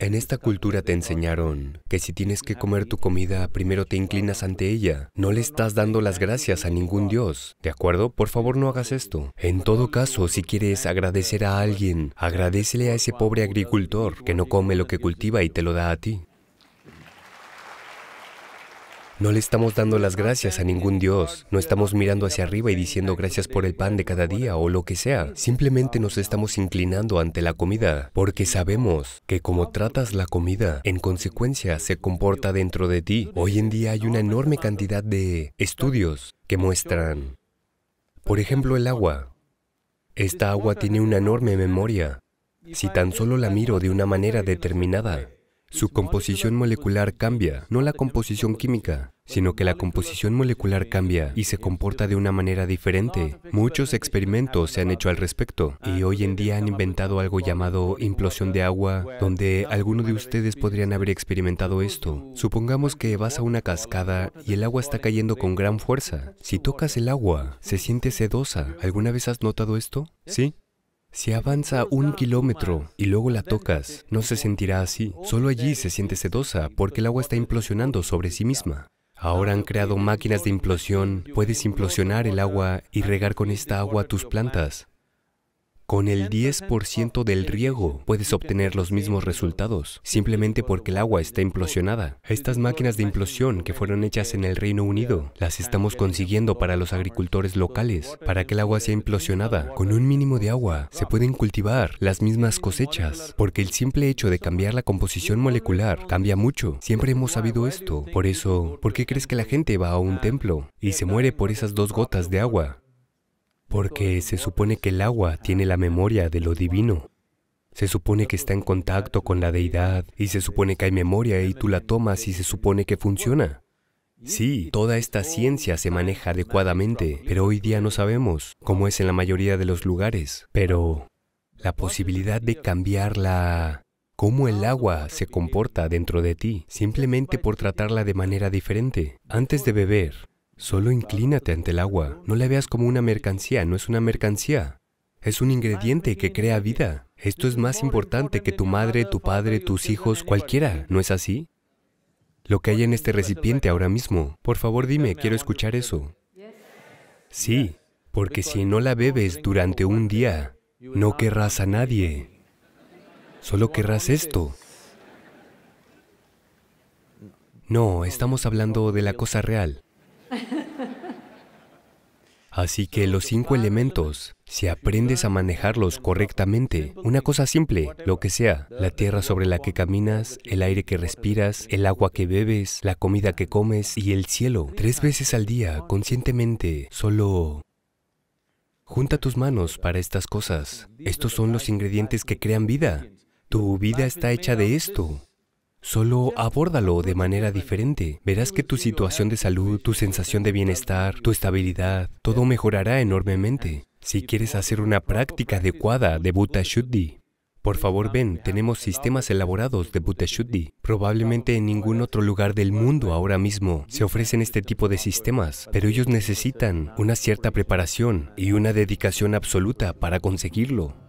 En esta cultura te enseñaron que si tienes que comer tu comida, primero te inclinas ante ella. No le estás dando las gracias a ningún Dios. ¿De acuerdo? Por favor, no hagas esto. En todo caso, si quieres agradecer a alguien, agradecele a ese pobre agricultor que no come lo que cultiva y te lo da a ti. No le estamos dando las gracias a ningún Dios, no estamos mirando hacia arriba y diciendo gracias por el pan de cada día o lo que sea. Simplemente nos estamos inclinando ante la comida, porque sabemos que como tratas la comida, en consecuencia se comporta dentro de ti. Hoy en día hay una enorme cantidad de estudios que muestran, por ejemplo, el agua. Esta agua tiene una enorme memoria. Si tan solo la miro de una manera determinada, su composición molecular cambia, no la composición química, sino que la composición molecular cambia y se comporta de una manera diferente. Muchos experimentos se han hecho al respecto y hoy en día han inventado algo llamado implosión de agua, donde alguno de ustedes podrían haber experimentado esto. Supongamos que vas a una cascada y el agua está cayendo con gran fuerza. Si tocas el agua, se siente sedosa. ¿Alguna vez has notado esto? Sí. Si avanza un kilómetro y luego la tocas, no se sentirá así. Solo allí se siente sedosa porque el agua está implosionando sobre sí misma. Ahora han creado máquinas de implosión. Puedes implosionar el agua y regar con esta agua tus plantas. Con el 10% del riego puedes obtener los mismos resultados, simplemente porque el agua está implosionada. Estas máquinas de implosión que fueron hechas en el Reino Unido, las estamos consiguiendo para los agricultores locales, para que el agua sea implosionada. Con un mínimo de agua se pueden cultivar las mismas cosechas, porque el simple hecho de cambiar la composición molecular cambia mucho. Siempre hemos sabido esto. Este por eso, ¿por qué crees que la gente va a un templo y se muere por esas dos gotas de agua? Porque se supone que el agua tiene la memoria de lo divino. Se supone que está en contacto con la deidad y se supone que hay memoria y tú la tomas y se supone que funciona. Sí, toda esta ciencia se maneja adecuadamente, pero hoy día no sabemos, cómo es en la mayoría de los lugares. Pero la posibilidad de cambiar la... cómo el agua se comporta dentro de ti, simplemente por tratarla de manera diferente. Antes de beber, Solo inclínate ante el agua. No la veas como una mercancía, no es una mercancía. Es un ingrediente que crea vida. Esto es más importante que tu madre, tu padre, tus hijos, cualquiera, ¿no es así? Lo que hay en este recipiente ahora mismo. Por favor, dime, quiero escuchar eso. Sí, porque si no la bebes durante un día, no querrás a nadie. Solo querrás esto. No, estamos hablando de la cosa real. Así que los cinco elementos, si aprendes a manejarlos correctamente, una cosa simple, lo que sea, la tierra sobre la que caminas, el aire que respiras, el agua que bebes, la comida que comes y el cielo, tres veces al día, conscientemente, solo... Junta tus manos para estas cosas. Estos son los ingredientes que crean vida. Tu vida está hecha de esto. Solo abórdalo de manera diferente. Verás que tu situación de salud, tu sensación de bienestar, tu estabilidad, todo mejorará enormemente. Si quieres hacer una práctica adecuada de Buddha Shuddhi, por favor ven, tenemos sistemas elaborados de Buddha Shuddhi. Probablemente en ningún otro lugar del mundo ahora mismo se ofrecen este tipo de sistemas, pero ellos necesitan una cierta preparación y una dedicación absoluta para conseguirlo.